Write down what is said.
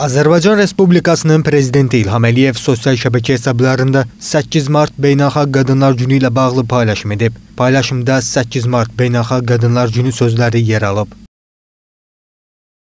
Azərbaycan Respublikasının prezidenti İlham Əliyev sosial şəbəkə hesablarında 8 mart Beynəlxalq Qadınlar Günü ilə bağlı paylaşım edib. Paylaşımda 8 mart Beynəlxalq Qadınlar Günü sözləri yer alıb.